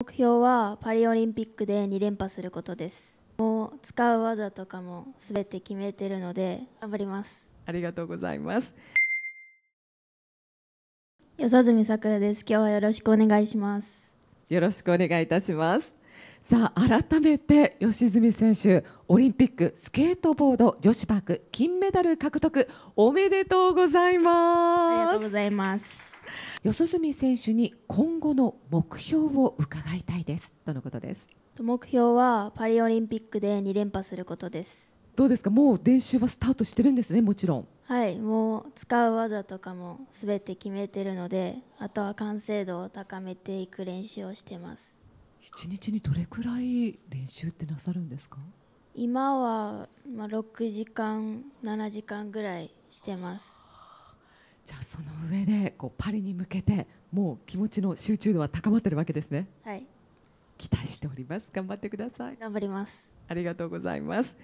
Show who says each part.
Speaker 1: 目標はパリオリンピックで2連覇することです。もう使う技とかもすべて決めてるので頑張ります。ありがとうございます。よささくらです。今日はよろしくお願いします。
Speaker 2: よろしくお願いいたします。
Speaker 3: さあ改めて吉住選手オリンピックスケートボード女子パーク金メダル獲得おめでとうございます。
Speaker 1: うございます。
Speaker 3: 四十住選手に今後の目標を伺いたいですとのことです。
Speaker 1: 目標はパリオリンピックで2連覇することです。
Speaker 3: どうですか、もう練習はスタートしてるんですね、もちろん。
Speaker 1: はい、もう使う技とかも全て決めてるので、あとは完成度を高めていく練習をしてます。
Speaker 4: 1日にどれくらい練習ってなさるんですか？
Speaker 1: 今はまあ6時間、7時間ぐらいしてます。
Speaker 3: じゃあその上でこうパリに向けてもう気持ちの集中度は高まってるわけですね。
Speaker 1: はい。
Speaker 2: 期待しております。頑張ってください。頑張ります。ありがとうございます。